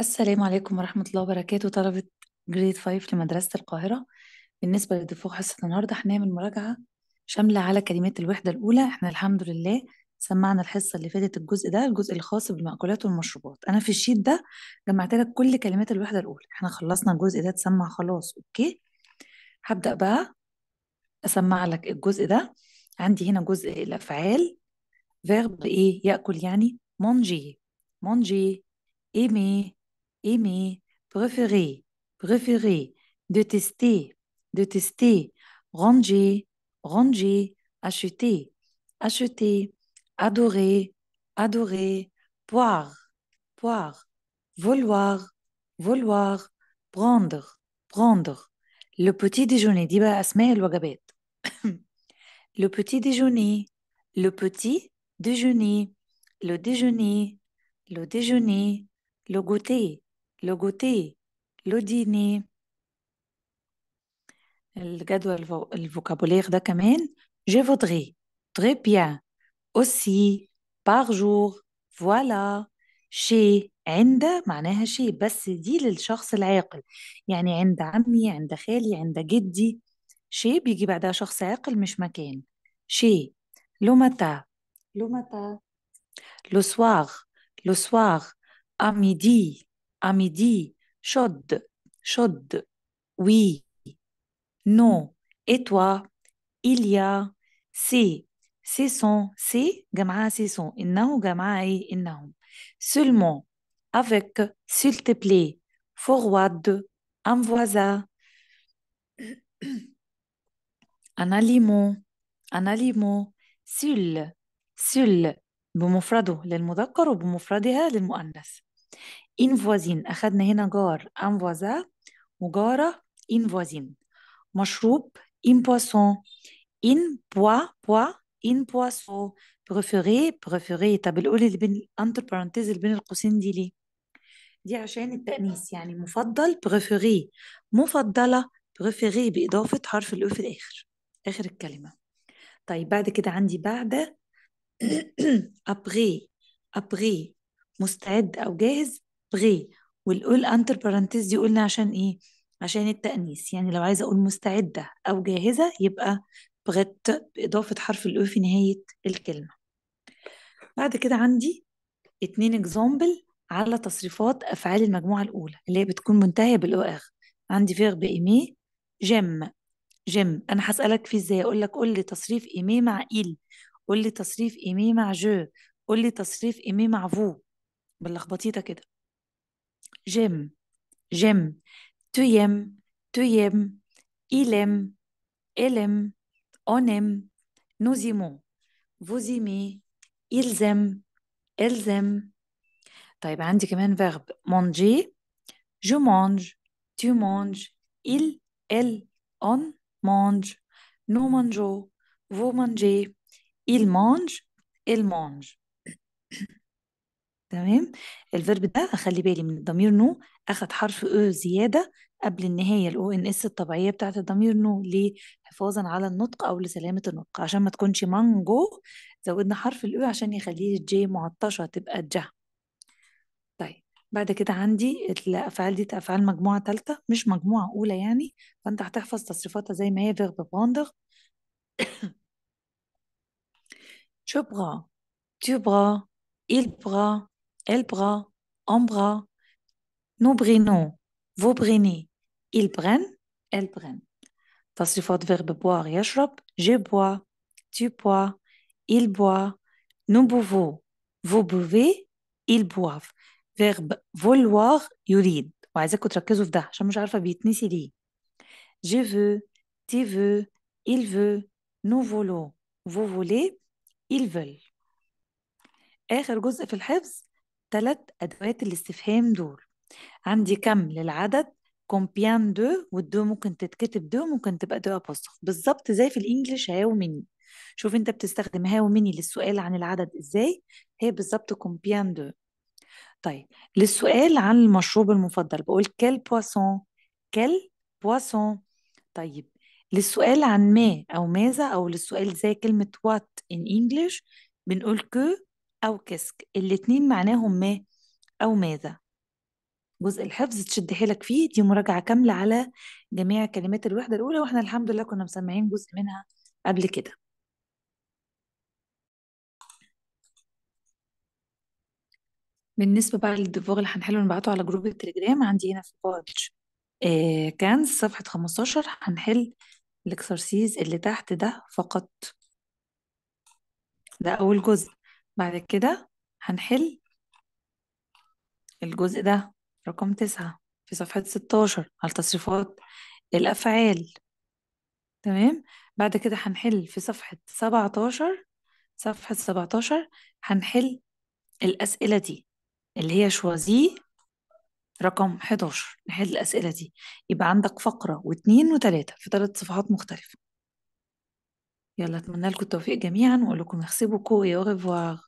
السلام عليكم ورحمة الله وبركاته طلبة جريد 5 لمدرسة القاهرة بالنسبة لدفوع حصة النهاردة هنعمل مراجعة شاملة على كلمات الوحدة الأولى احنا الحمد لله سمعنا الحصة اللي فاتت الجزء ده الجزء الخاص بالمأكولات والمشروبات أنا في الشيت ده جمعت لك كل كلمات الوحدة الأولى احنا خلصنا الجزء ده تسمع خلاص أوكي هبدأ بقى أسمع لك الجزء ده عندي هنا جزء الأفعال فيرب إيه يأكل يعني مونجي مونجي إيمي aimer, préférer, préférer, détester, détester, ranger, ranger, acheter, acheter, adorer, adorer, boire, boire, vouloir, vouloir, prendre, prendre. Le petit déjeuner, bah, Le petit déjeuner, le petit déjeuner, le déjeuner, le déjeuner, le goûter, لو غوتي لو ديني الجدول الفوكابولير ده كمان جي فودري تري بيان اوسي par جور فوالا شي عند معناها شيء بس دي للشخص العاقل يعني عند عمي عند خالي عند جدي شيء بيجي بعدها شخص عاقل مش مكان شيء لو متى لو متى لو سواغ لو سواغ أميدي à midi, chaude, chaude, oui, non. Et toi, il y a, c'est, c'est son, c'est, gamma, c'est son, innaou, gamma, Seulement, avec, s'il te plaît, forward, Un voisin. un aliment, un aliment, للمذكر وبمفردها للمؤنث ان فوازين اخذنا هنا جار ان voisin وجارة ان فوازين مشروب ان بواسون ان بوا بوا ان poisson بريفيري بريفيري طب القول اللي بين انتر بارنتيز اللي بين القوسين دي ليه؟ دي عشان التأنيث يعني مفضل بريفيري مفضلة بريفيري بإضافة حرف الأو في الآخر آخر الكلمة طيب بعد كده عندي بعد أبغي أبغي مستعد أو جاهز بغي والقول أنتر بارنتيز دي قلنا عشان إيه؟ عشان التأنيث يعني لو عايزة أقول مستعدة أو جاهزة يبقى بغت بإضافة حرف الأو في نهاية الكلمة بعد كده عندي اتنين اكزامبل على تصريفات أفعال المجموعة الأولى اللي هي بتكون منتهية بالأو اخ عندي فيرب إيمي جيم جيم أنا هسألك فيه إزاي أقول لك قول لي تصريف إيمي مع إيل قول لي تصريف إيمي مع جو قول لي تصريف إيمي مع فو بلخبطيطه كده جيم جيم تيم تيم إلم إلم أونم نوزيمو فوزيمي إلزم إلزم طيب عندي كمان فيرب مانجي جو مانج تو مانج إل إل أون مانج نو مانجو فو مانجي إل مانج إل مانج تمام الفيرب ده اخلي بالي من الضمير نو اخد حرف او زياده قبل النهايه الاو ان اس الطبيعيه بتاعت الضمير نو ليه حفاظا على النطق او لسلامه النطق عشان ما تكونش مانجو زودنا حرف الاو عشان يخليه الجي معطشه تبقى جه طيب بعد كده عندي الافعال دي افعال مجموعه ثالثه مش مجموعه اولى يعني فانت هتحفظ تصريفاتها زي ما هي فيرب بوندر tu bras tu il bras Elle prend, en bras, nous prenons, vous prenez, ils prennent, elles prennent. تصريفات verbe boire et je bois tu bois il boit nous buvons vous buvez ils boivent verbe vouloir يريد وعايزاكم تركزوا في ده عشان je veux tu veux il veut nous voulons vous voulez ils veulent اخر جزء في الحفظ ثلاث أدوات الاستفهام دول عندي كم للعدد كومبيان دو والدو ممكن تتكتب دو ممكن تبقى دو أبوستخ بالظبط زي في الإنجليش هاو مني شوف أنت بتستخدم هاو مني للسؤال عن العدد إزاي هي بالظبط كومبيان دو طيب للسؤال عن المشروب المفضل بقول كال بواسون كال بواسون طيب للسؤال عن ما أو ماذا أو للسؤال زي كلمة وات إن إنجليش بنقول كو أو كسك الاتنين معناهم ما أو ماذا جزء الحفظ تشد حيلك فيه دي مراجعة كاملة على جميع كلمات الوحدة الأولى وإحنا الحمد لله كنا مسمعين جزء منها قبل كده بالنسبة بقى للدفوغ اللي هنحله نبعته على جروب التليجرام عندي هنا في بادج آه كان صفحة 15 هنحل الاكسرسيز اللي تحت ده فقط ده أول جزء بعد كده هنحل الجزء ده رقم تسعة في صفحة ستاشر على تصريفات الأفعال تمام بعد كده هنحل في صفحة سبعتاشر صفحة سبعتاشر هنحل الأسئلة دي اللي هي شوازي رقم 11 نحل الأسئلة دي يبقى عندك فقرة واثنين وثلاثة في ثلاث صفحات مختلفة يلا أتمنى لكم التوفيق جميعا وأقول لكم يخسبوا كو يا